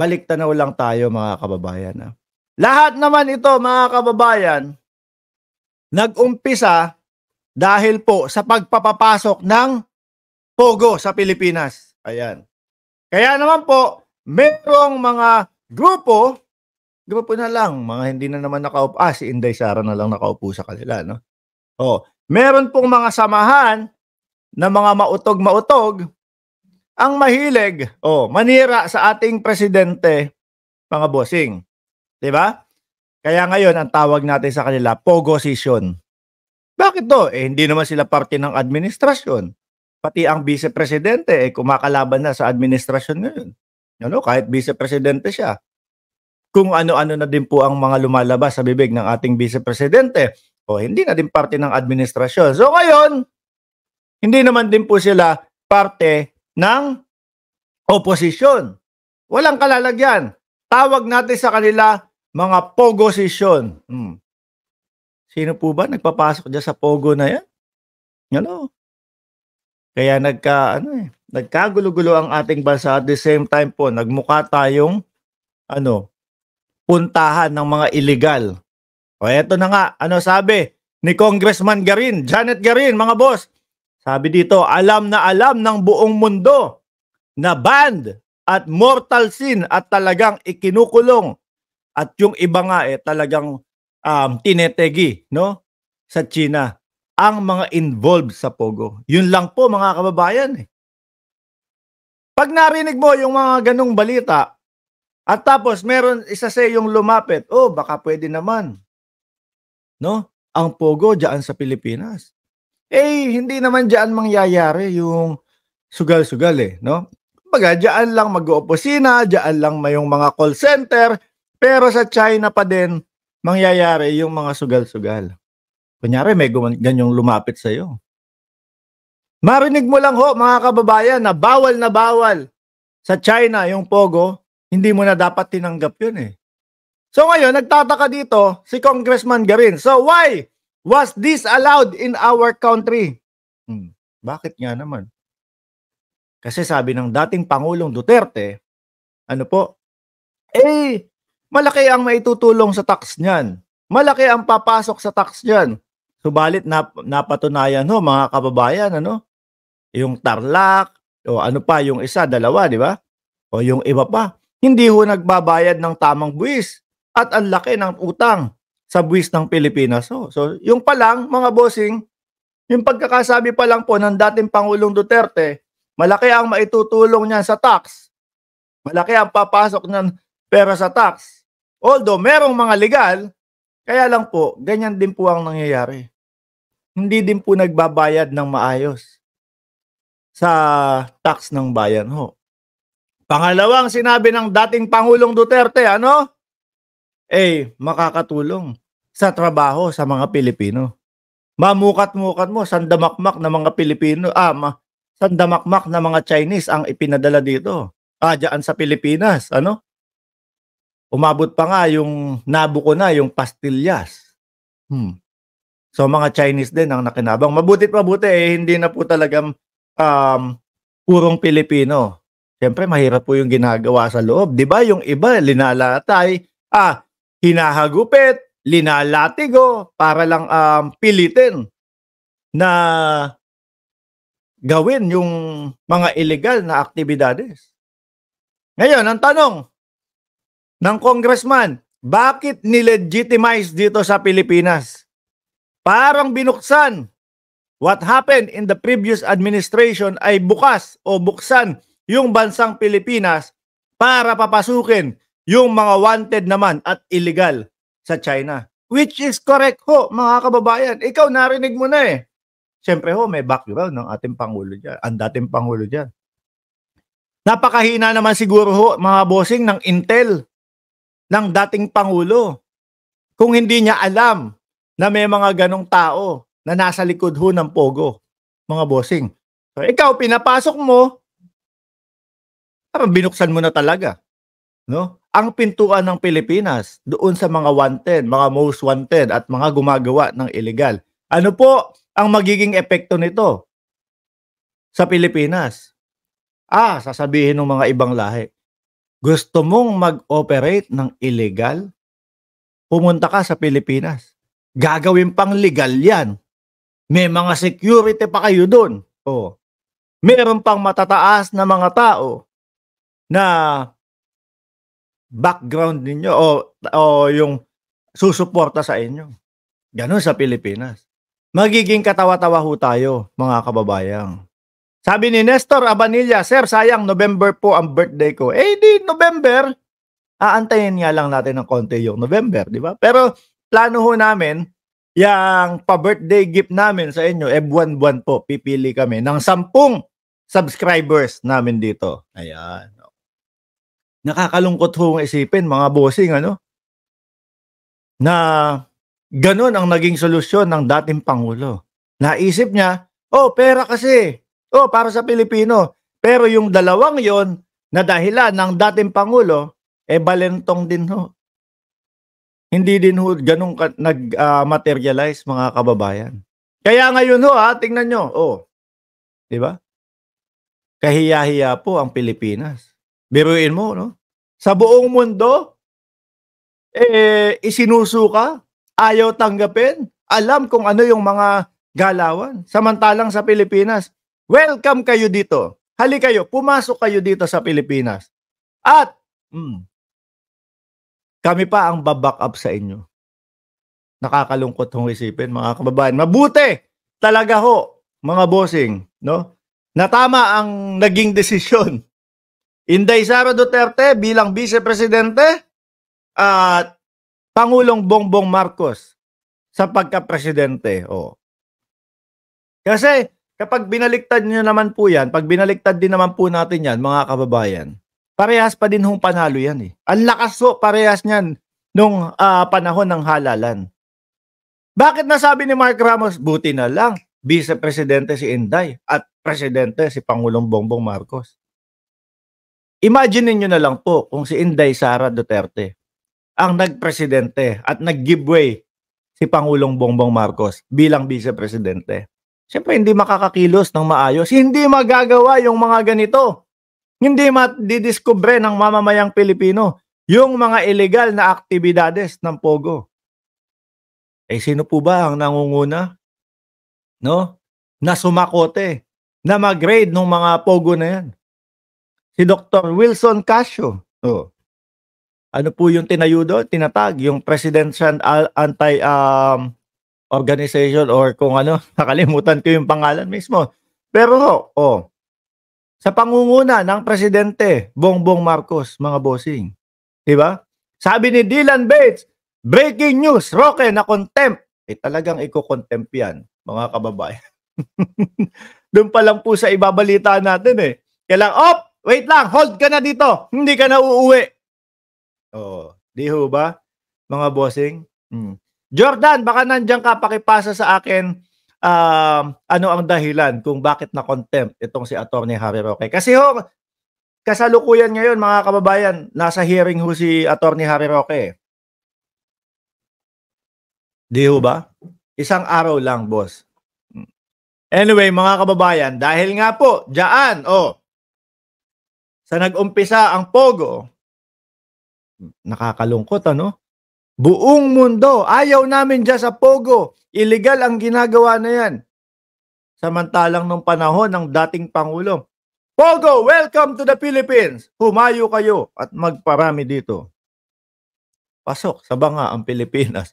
balik tanaw lang tayo mga kababayan. Ha? Ah. Lahat naman ito mga kababayan, nag-umpisa dahil po sa pagpapapasok ng Pogo sa Pilipinas. Ayan. Kaya naman po, merong mga grupo, grupo na lang, mga hindi na naman nakaupo. Ah, si Inday Sara na lang nakaupo sa kanila, no? Oh, meron pong mga samahan na mga mautog-mautog ang mahilig, oh, manira sa ating presidente, mga bossing. 'Di ba? Kaya ngayon ang tawag natin sa kanila pogo Bakit to? Eh hindi naman sila parte ng administrasyon. Pati ang vice presidente eh kumakalaban na sa administrasyon ngayon. Ano, kahit vice presidente siya. Kung ano-ano na din po ang mga lumalabas sa bibig ng ating vice presidente, o oh, hindi na din parte ng administrasyon. So ngayon, hindi naman din po sila parte ng oposisyon. Walang kalalagyan. Tawag natin sa kanila mga pogosisyon. Hmm. Sino po ba nagpapasok dyan sa pogo na yan? Ano? Kaya nagka, ano eh, nagkagulo-gulo ang ating bansa at the same time po, nagmukha tayong ano, puntahan ng mga illegal. O eto na nga, ano sabi ni Congressman Garin, Janet Garin, mga boss, sabi dito, alam na alam ng buong mundo na banned at mortal sin at talagang ikinukulong. At yung iba nga eh talagang um, tinetegi no? sa China ang mga involved sa Pogo. Yun lang po mga kababayan. Eh. Pag narinig mo yung mga ganong balita, at tapos meron isa sa yung lumapit, oh baka pwede naman. No? Ang Pogo diyan sa Pilipinas eh hindi naman diyan mangyayari yung sugal-sugal eh, no? Kumbaga, diyan lang mag-oopisina, diyan lang may yung mga call center, pero sa China pa din mangyayari yung mga sugal-sugal. Kunyari may ganyong lumapit sa iyo. Marinig mo lang ho mga kababayan na bawal na bawal sa China yung pogo, hindi mo na dapat tinanggap yun eh. So ngayon, nagtataka dito si Congressman Garin. So why Was this allowed in our country? Hmm, bakit nga naman? Kasi sabi ng dating Pangulong Duterte, ano po, eh, malaki ang maitutulong sa tax niyan. Malaki ang papasok sa tax niyan. Subalit nap napatunayan ho mga kababayan, ano? Yung tarlak, o ano pa, yung isa, dalawa, di ba? O yung iba pa. Hindi ho nagbabayad ng tamang buwis at ang laki ng utang sa buwis ng Pilipinas. So, oh, so yung pa lang, mga bossing, yung pagkakasabi pa lang po ng dating Pangulong Duterte, malaki ang maitutulong niyan sa tax. Malaki ang papasok ng pera sa tax. Although merong mga legal, kaya lang po, ganyan din po ang nangyayari. Hindi din po nagbabayad ng maayos sa tax ng bayan ho. Pangalawang sinabi ng dating Pangulong Duterte, ano? eh makakatulong sa trabaho sa mga Pilipino. Mamukat-mukat mo sandamakmak na mga Pilipino, ah, ma, sandamakmak na mga Chinese ang ipinadala dito. Kadyaan ah, sa Pilipinas, ano? Umabot pa nga yung nabuko na, yung pastillas. Hmm. So mga Chinese din ang nakinabang. Mabutit mabuti eh, hindi na po talaga um, purong Pilipino. Siyempre, mahirap po yung ginagawa sa loob. Di ba yung iba, linalatay. Eh, ah, hinahagupit, linalatigo para lang um, pilitin na gawin yung mga illegal na aktibidades. Ngayon, ang tanong ng congressman, bakit nilegitimize dito sa Pilipinas? Parang binuksan. What happened in the previous administration ay bukas o buksan yung bansang Pilipinas para papasukin yung mga wanted naman at illegal sa China. Which is correct ho, mga kababayan. Ikaw, narinig mo na eh. Siyempre ho, may background ng ating Pangulo dyan, ang dating Pangulo dyan. Napakahina naman siguro ho, mga bossing, ng intel ng dating Pangulo. Kung hindi niya alam na may mga ganong tao na nasa likod ho ng Pogo, mga bossing. So, ikaw, pinapasok mo, binuksan mo na talaga. No? ang pintuan ng Pilipinas doon sa mga wanted, mga most wanted at mga gumagawa ng illegal. Ano po ang magiging epekto nito sa Pilipinas? Ah, sasabihin ng mga ibang lahi. Gusto mong mag-operate ng illegal? Pumunta ka sa Pilipinas. Gagawin pang legal yan. May mga security pa kayo doon. Oh. Meron pang matataas na mga tao na background ninyo o, o yung susuporta sa inyo. Ganon sa Pilipinas. Magiging katawa-tawa ho tayo, mga kababayang. Sabi ni Nestor Abanilla, Sir, sayang, November po ang birthday ko. Eh, di November. Aantayin nga lang natin ng konti yung November, di ba? Pero plano ho namin, yung pa-birthday gift namin sa inyo, eh buwan-buwan po, pipili kami ng sampung subscribers namin dito. Ayan. Nakakalungkot hong isipin mga bossing ano na ganun ang naging solusyon ng dating Pangulo. Naisip niya, oh pera kasi, oh para sa Pilipino. Pero yung dalawang yon na dahilan ng dating Pangulo, eh balentong din ho. Hindi din ho ganun ka, nag-materialize ah, uh, mga kababayan. Kaya ngayon ho ha, tingnan nyo, oh, di ba? kahiya po ang Pilipinas. Biruin mo, no? Sa buong mundo, eh, isinusuka, ayaw tanggapin, alam kung ano yung mga galawan. Samantalang sa Pilipinas, welcome kayo dito. Hali kayo, pumasok kayo dito sa Pilipinas. At, mm, kami pa ang baback up sa inyo. Nakakalungkot hong isipin, mga kababayan. Mabuti talaga ho, mga bossing, no? Natama ang naging desisyon Inday Sara Duterte bilang Vice Presidente at Pangulong Bongbong Marcos sa pagka-presidente. Oh. Kasi kapag binaliktad niyo naman po yan, pag binaliktad din naman po natin yan, mga kababayan, parehas pa din hong panalo yan eh. Ang lakas po parehas niyan nung uh, panahon ng halalan. Bakit nasabi ni Mark Ramos, buti na lang, vice-presidente si Inday at presidente si Pangulong Bongbong Marcos. Imagine niyo na lang po kung si Inday Sara Duterte ang nagpresidente at nag-giveaway si Pangulong Bongbong Marcos bilang vice-presidente. Siyempre, hindi makakakilos ng maayos. Hindi magagawa yung mga ganito. Hindi matidiskubre ng mamamayang Pilipino yung mga illegal na aktibidades ng Pogo. Eh, sino po ba ang nangunguna? No? Na sumakote, na mag-raid ng mga Pogo na yan si Dr. Wilson Casio. Oh. Ano po yung tinayo doon? Tinatag yung Presidential Anti um, Organization or kung ano, nakalimutan ko yung pangalan mismo. Pero oh, sa pangunguna ng presidente Bongbong Marcos, mga bossing. 'Di ba? Sabi ni Dylan Bates, breaking news, Roque na contempt. Eh talagang iko-contempt 'yan, mga kababayan. Doon pa lang po sa ibabalita natin eh. Kailang, op! Wait lang, hold ka na dito. Hindi ka na uuwi. Oh, di ho ba? Mga bossing? Hmm. Jordan, baka nandiyan ka, pakipasa sa akin um, ano ang dahilan kung bakit na contempt itong si Attorney Harry Roque. Kasi ho, kasalukuyan ngayon mga kababayan, nasa hearing ho si Attorney Harry Roque. Di ho ba? Isang araw lang, boss. Hmm. Anyway, mga kababayan, dahil nga po, diyan, oh, sa nag-umpisa ang Pogo. Nakakalungkot ano? Buong mundo, ayaw namin dyan sa Pogo. Illegal ang ginagawa na yan. Samantalang nung panahon ng dating Pangulo. Pogo, welcome to the Philippines! Humayo kayo at magparami dito. Pasok sa banga ang Pilipinas